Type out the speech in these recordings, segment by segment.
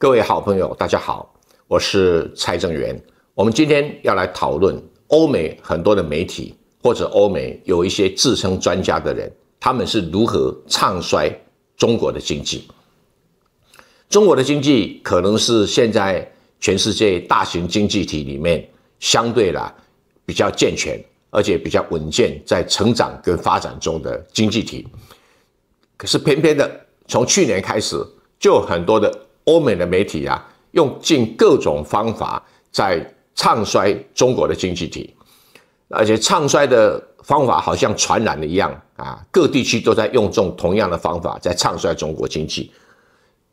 各位好朋友，大家好，我是蔡正元。我们今天要来讨论欧美很多的媒体或者欧美有一些自称专家的人，他们是如何唱衰中国的经济。中国的经济可能是现在全世界大型经济体里面相对啦比较健全，而且比较稳健，在成长跟发展中的经济体。可是偏偏的，从去年开始就很多的。欧美的媒体啊，用尽各种方法在唱衰中国的经济体，而且唱衰的方法好像传染了一样啊，各地区都在用这种同样的方法在唱衰中国经济。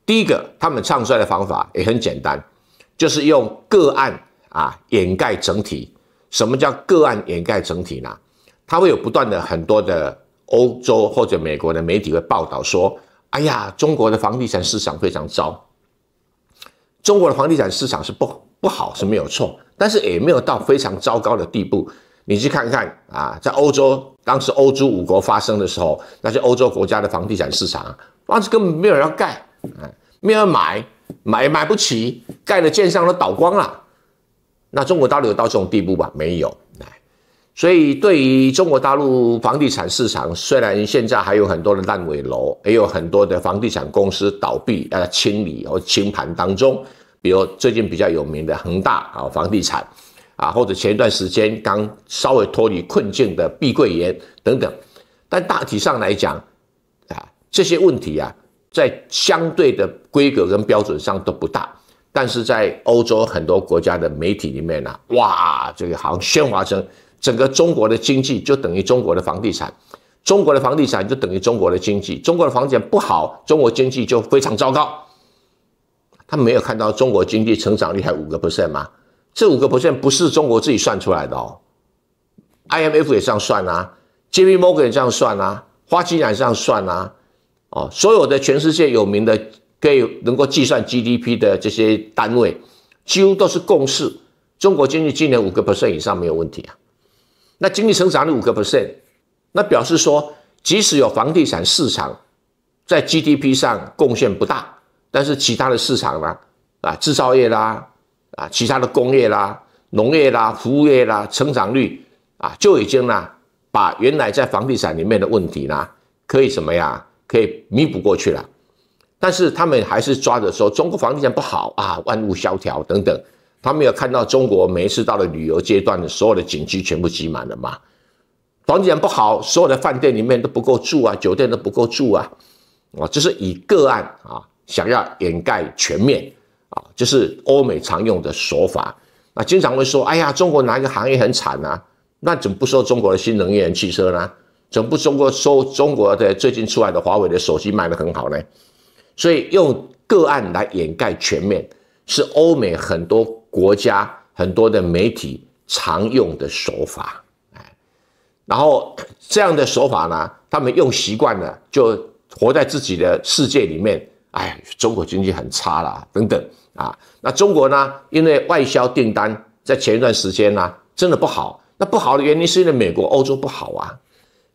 第一个，他们唱衰的方法也很简单，就是用个案啊掩盖整体。什么叫个案掩盖整体呢？它会有不断的很多的欧洲或者美国的媒体会报道说：“哎呀，中国的房地产市场非常糟。”中国的房地产市场是不不好是没有错，但是也没有到非常糟糕的地步。你去看看啊，在欧洲当时欧洲五国发生的时候，那些欧洲国家的房地产市场房子根本没有人要盖，啊，没人买，买买不起，盖的建商都倒光了。那中国大陆有到这种地步吧？没有。哎，所以对于中国大陆房地产市场，虽然现在还有很多的烂尾楼，也有很多的房地产公司倒闭，呃，清理和清盘当中。比如最近比较有名的恒大啊，房地产啊，或者前一段时间刚稍微脱离困境的碧桂园等等，但大体上来讲啊，这些问题啊，在相对的规格跟标准上都不大，但是在欧洲很多国家的媒体里面呢，哇，这个好像喧哗成整个中国的经济就等于中国的房地产，中国的房地产就等于中国的经济，中国的房地产不好，中国经济就非常糟糕。他没有看到中国经济成长率还五个 percent 吗？这五个 percent 不是中国自己算出来的哦，IMF 也这样算啊，JPMorgan 也这样算啊，花旗也这样算啊，哦，所有的全世界有名的、可以能够计算 GDP 的这些单位，几乎都是共识。中国经济今年五个 percent 以上没有问题啊。那经济成长率五个 percent，那表示说，即使有房地产市场在 GDP 上贡献不大。但是其他的市场呢？啊，制造业啦，啊，其他的工业啦、农业啦、服务业啦，成长率啊，就已经呢把原来在房地产里面的问题呢，可以什么呀？可以弥补过去了。但是他们还是抓着说中国房地产不好啊，万物萧条等等。他们有看到中国每一次到了旅游阶段，所有的景区全部挤满了嘛？房地产不好，所有的饭店里面都不够住啊，酒店都不够住啊。啊，这是以个案啊。想要掩盖全面啊，就是欧美常用的说法啊，经常会说：“哎呀，中国哪一个行业很惨呐，那怎么不说中国的新能源汽车呢？怎么不中国说中国的最近出来的华为的手机卖得很好呢？所以用个案来掩盖全面，是欧美很多国家很多的媒体常用的手法。哎，然后这样的手法呢，他们用习惯了，就活在自己的世界里面。哎，中国经济很差啦，等等啊，那中国呢？因为外销订单在前一段时间呢，真的不好。那不好的原因是因为美国、欧洲不好啊，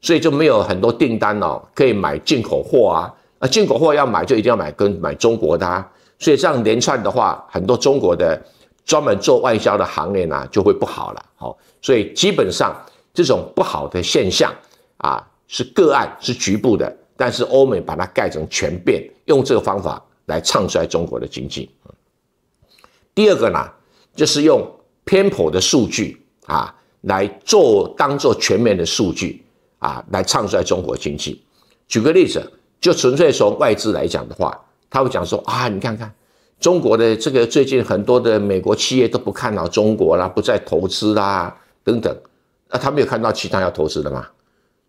所以就没有很多订单哦，可以买进口货啊。啊，进口货要买就一定要买跟买中国的，啊。所以这样连串的话，很多中国的专门做外销的行业呢就会不好了。好，所以基本上这种不好的现象啊是个案，是局部的。但是欧美把它盖成全变，用这个方法来唱衰中国的经济。第二个呢，就是用偏颇的数据啊来做，当做全面的数据啊来唱衰中国经济。举个例子，就纯粹从外资来讲的话，他会讲说啊，你看看中国的这个最近很多的美国企业都不看到中国啦，不再投资啦等等，那他没有看到其他要投资的吗？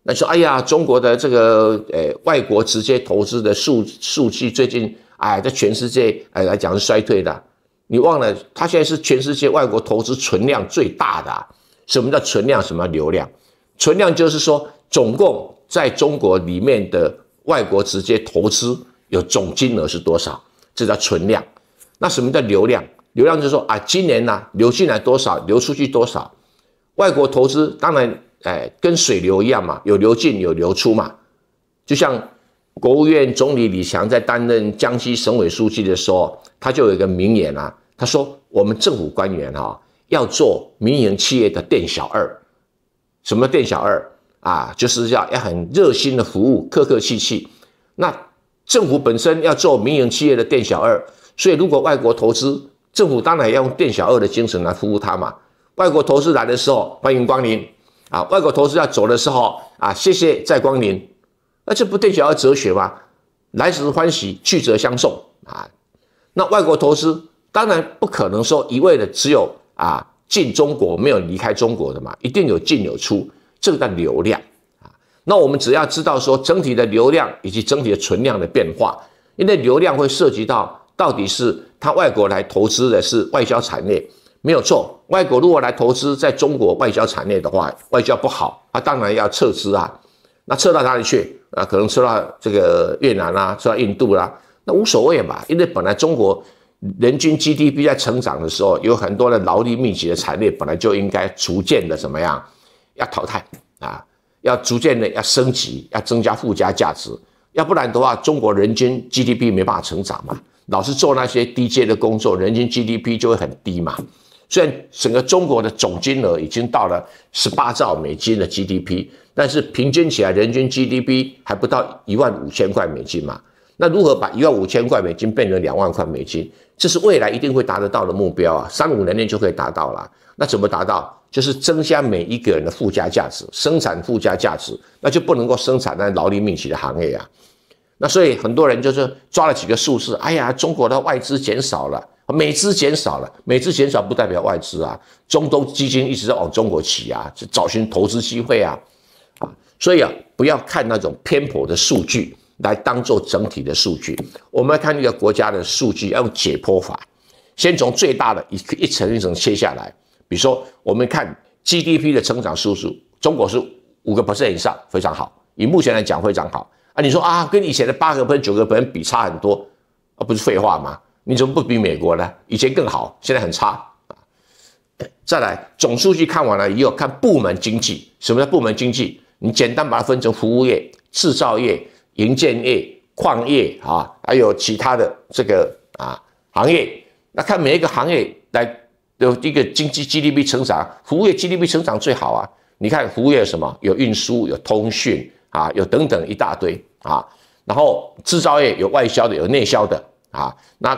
那说：“哎呀，中国的这个呃外国直接投资的数数据最近，哎，在全世界诶来讲是衰退的。你忘了，它现在是全世界外国投资存量最大的。什么叫存量？什么流量？存量就是说，总共在中国里面的外国直接投资有总金额是多少，这叫存量。那什么叫流量？流量就是说啊，今年呢，流进来多少，流出去多少，外国投资当然。”哎，跟水流一样嘛，有流进有流出嘛。就像国务院总理李强在担任江西省委书记的时候，他就有一个名言啊，他说：“我们政府官员啊，要做民营企业的店小二。什么店小二啊？就是要要很热心的服务，客客气气。那政府本身要做民营企业的店小二，所以如果外国投资，政府当然要用店小二的精神来服务他嘛。外国投资来的时候，欢迎光临。”啊，外国投资要走的时候啊，谢谢再光临，那这不代要哲学吗？来时欢喜，去则相送啊。那外国投资当然不可能说一味的只有啊进中国没有离开中国的嘛，一定有进有出，这个叫流量啊。那我们只要知道说整体的流量以及整体的存量的变化，因为流量会涉及到到底是他外国来投资的是外销产业，没有错。外国如果来投资在中国外交产业的话，外交不好，他当然要撤资啊。那撤到哪里去啊？可能撤到这个越南啊，撤到印度啦，那无所谓嘛。因为本来中国人均 GDP 在成长的时候，有很多的劳力密集的产业本来就应该逐渐的怎么样，要淘汰啊，要逐渐的要升级，要增加附加价值，要不然的话，中国人均 GDP 没办法成长嘛。老是做那些低阶的工作，人均 GDP 就会很低嘛。虽然整个中国的总金额已经到了十八兆美金的 GDP，但是平均起来人均 GDP 还不到一万五千块美金嘛。那如何把一万五千块美金变成两万块美金？这是未来一定会达得到的目标啊！三五年内就可以达到了。那怎么达到？就是增加每一个人的附加价值，生产附加价值，那就不能够生产那劳力密集的行业啊。那所以很多人就是抓了几个数字，哎呀，中国的外资减少了。美资减少了，美资减少不代表外资啊，中东基金一直在往中国起啊，找寻投资机会啊，啊，所以啊，不要看那种偏颇的数据来当做整体的数据，我们要看一个国家的数据，要用解剖法，先从最大的一一层一层切下来。比如说，我们看 GDP 的成长速度，中国是五个 percent 以上，非常好，以目前来讲非常好。啊，你说啊，跟以前的八个 percent、九个 percent 比差很多，啊，不是废话吗？你怎么不比美国呢？以前更好，现在很差啊！再来，总书记看完了以后，看部门经济。什么叫部门经济？你简单把它分成服务业、制造业、营建业、矿业啊，还有其他的这个啊行业。那看每一个行业来的一个经济 GDP 成长，服务业 GDP 成长最好啊！你看服务业有什么？有运输，有通讯啊，有等等一大堆啊。然后制造业有外销的，有内销的啊。那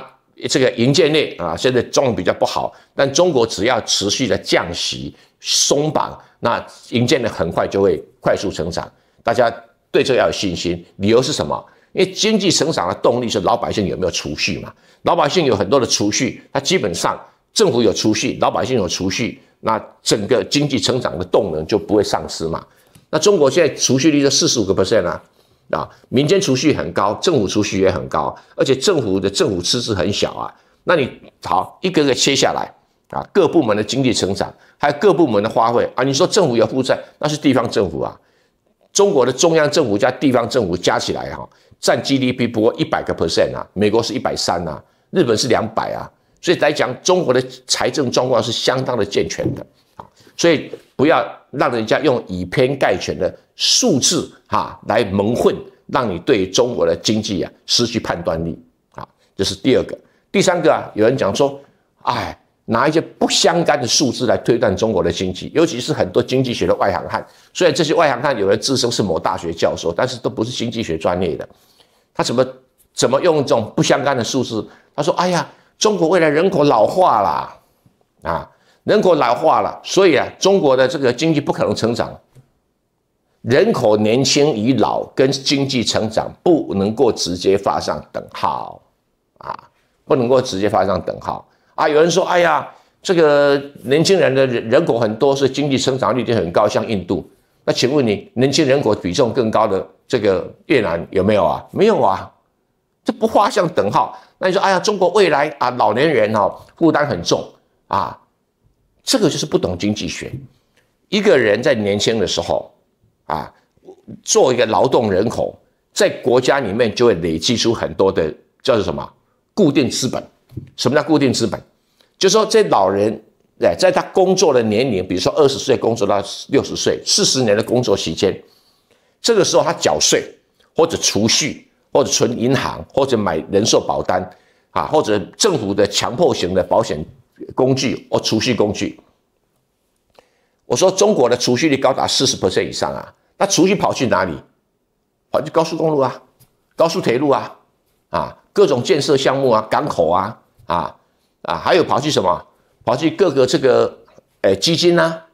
这个银建类啊，现在状况比较不好，但中国只要持续的降息松绑，那银建类很快就会快速成长。大家对这要有信心。理由是什么？因为经济成长的动力是老百姓有没有储蓄嘛。老百姓有很多的储蓄，它基本上政府有储蓄，老百姓有储蓄，那整个经济成长的动能就不会丧失嘛。那中国现在储蓄率是四十五个 percent 啊。啊，民间储蓄很高，政府储蓄也很高，而且政府的政府赤字很小啊。那你好，一个个切下来啊，各部门的经济成长，还有各部门的花费啊。你说政府有负债，那是地方政府啊。中国的中央政府加地方政府加起来哈，占 GDP 不过一百个 percent 啊，美国是一百三啊，日本是两百啊。所以来讲，中国的财政状况是相当的健全的啊。所以不要让人家用以偏概全的。数字哈来蒙混，让你对中国的经济啊失去判断力啊，这是第二个。第三个啊，有人讲说，哎，拿一些不相干的数字来推断中国的经济，尤其是很多经济学的外行汉。虽然这些外行汉，有的自称是某大学教授，但是都不是经济学专业的。他怎么怎么用这种不相干的数字？他说，哎呀，中国未来人口老化啦，啊，人口老化了，所以啊，中国的这个经济不可能成长。人口年轻与老跟经济成长不能够直接画上等号，啊，不能够直接画上等号啊！有人说：“哎呀，这个年轻人的人人口很多，是经济成长率就很高，像印度。”那请问你，年轻人口比重更高的这个越南有没有啊？没有啊，这不画上等号。那你说：“哎呀，中国未来啊，老年人哦负担很重啊，这个就是不懂经济学。一个人在年轻的时候。”啊，做一个劳动人口，在国家里面就会累积出很多的叫做什么固定资本？什么叫固定资本？就说这老人哎，在他工作的年龄，比如说二十岁工作到六十岁，四十年的工作时间，这个时候他缴税，或者储蓄，或者存银行，或者买人寿保单，啊，或者政府的强迫型的保险工具或储蓄工具。我说中国的储蓄率高达四十 percent 以上啊。那储蓄跑去哪里？跑去高速公路啊，高速铁路啊，啊，各种建设项目啊，港口啊，啊，啊，还有跑去什么？跑去各个这个，诶，基金啊，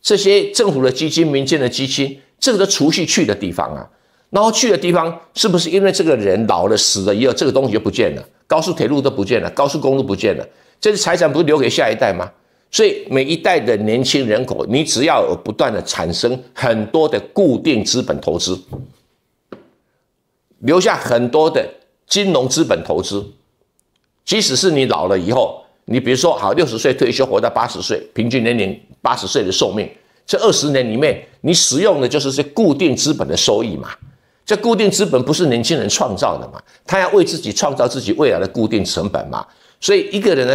这些政府的基金、民间的基金，这个储蓄去的地方啊。然后去的地方是不是因为这个人老了、死了，以后，这个东西就不见了？高速铁路都不见了，高速公路不见了，这些财产不是留给下一代吗？所以每一代的年轻人口，你只要有不断的产生很多的固定资本投资，留下很多的金融资本投资，即使是你老了以后，你比如说好六十岁退休，活到八十岁，平均年龄八十岁的寿命，这二十年里面你使用的就是这固定资本的收益嘛。这固定资本不是年轻人创造的嘛，他要为自己创造自己未来的固定成本嘛。所以一个人呢？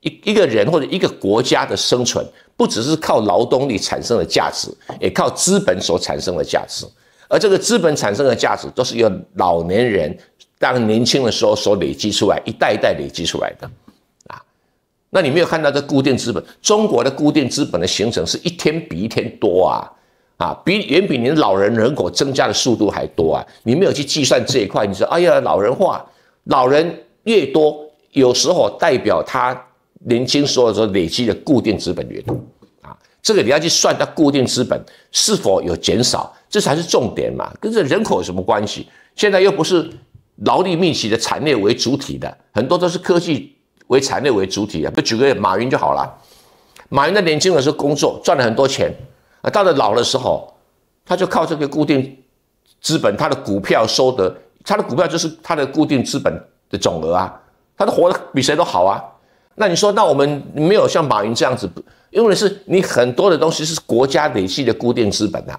一一个人或者一个国家的生存，不只是靠劳动力产生的价值，也靠资本所产生的价值。而这个资本产生的价值，都是由老年人当年轻的时候所累积出来，一代一代累积出来的。啊，那你没有看到这固定资本？中国的固定资本的形成是一天比一天多啊，啊，比远比你老人人口增加的速度还多啊！你没有去计算这一块，你说，哎呀，老人化，老人越多，有时候代表他。年轻时候候累积的固定资本越多啊，这个你要去算，它固定资本是否有减少，这才是重点嘛。跟这人口有什么关系？现在又不是劳力密集的产业为主体的，很多都是科技为产业为主体啊。不，举个马云就好了。马云在年轻的时候工作赚了很多钱啊，到了老的时候，他就靠这个固定资本，他的股票收得，他的股票就是他的固定资本的总额啊，他的活得比谁都好啊。那你说，那我们没有像马云这样子，因为是你很多的东西是国家累积的固定资本啊，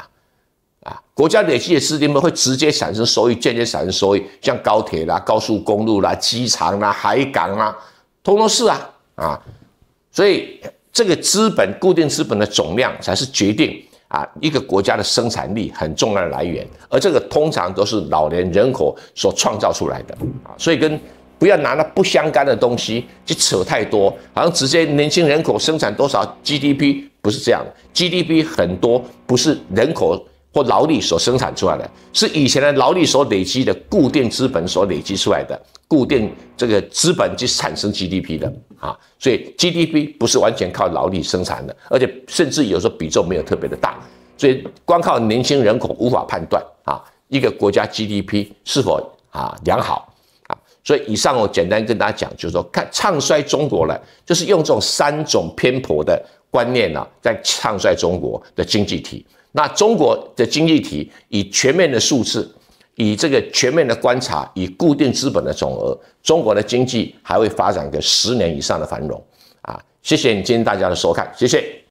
啊，国家累积的资金们会直接产生收益，间接产生收益，像高铁啦、高速公路啦、机场啦、海港啦，通通是啊，啊，所以这个资本、固定资本的总量才是决定啊一个国家的生产力很重要的来源，而这个通常都是老年人口所创造出来的啊，所以跟。不要拿那不相干的东西去扯太多，好像直接年轻人口生产多少 GDP 不是这样，GDP 很多不是人口或劳力所生产出来的，是以前的劳力所累积的固定资本所累积出来的，固定这个资本去产生 GDP 的啊，所以 GDP 不是完全靠劳力生产的，而且甚至有时候比重没有特别的大，所以光靠年轻人口无法判断啊一个国家 GDP 是否啊良好。所以以上我简单跟大家讲，就是说，看唱衰中国了，就是用这种三种偏颇的观念呢，在唱衰中国的经济体。那中国的经济体以全面的数字，以这个全面的观察，以固定资本的总额，中国的经济还会发展个十年以上的繁荣啊！谢谢你今天大家的收看，谢谢。